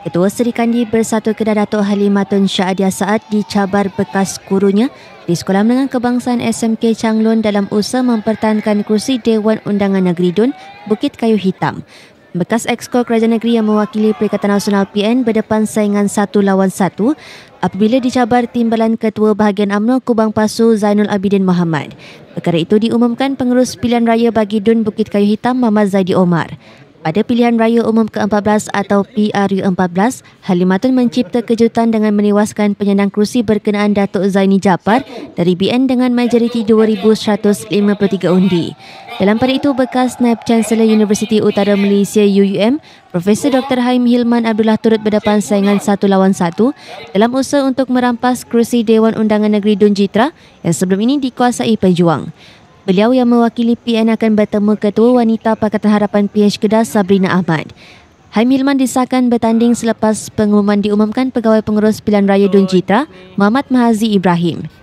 Ketua Seri Kandi Bersatu Kedah Datuk Halimatun Syahadiah Saad dicabar bekas kurunya di Sekolah Menengah Kebangsaan SMK Changlun dalam usaha mempertahankan kursi Dewan Undangan Negeri Dun, Bukit Kayu Hitam. Bekas Exco Kerajaan Negeri yang mewakili Perikatan Nasional PN berdepan saingan satu lawan satu apabila dicabar timbalan Ketua Bahagian UMNO Kubang Pasu Zainul Abidin Muhammad. Perkara itu diumumkan pengurus pilihan raya bagi Dun Bukit Kayu Hitam Mama Zaidi Omar. Pada pilihan raya umum ke-14 atau PRU14, Halimatun mencipta kejutan dengan menewaskan penyandang kerusi berkenaan Datuk Zaini Japar dari BN dengan majoriti 2,153 undi. Dalam pada itu, bekas Naib Chancellor Universiti Utara Malaysia UUM, Profesor Dr. Haim Hilman Abdullah turut berdepan saingan satu lawan satu dalam usaha untuk merampas kerusi Dewan Undangan Negeri Dun yang sebelum ini dikuasai pejuang. Beliau yang mewakili PN akan bertemu Ketua Wanita Pakatan Harapan PH Kedah Sabrina Ahmad. Haimilman disahkan bertanding selepas pengumuman diumumkan Pegawai Pengurus Pilihan Raya Dun Jitra, Muhammad Mahazi Ibrahim.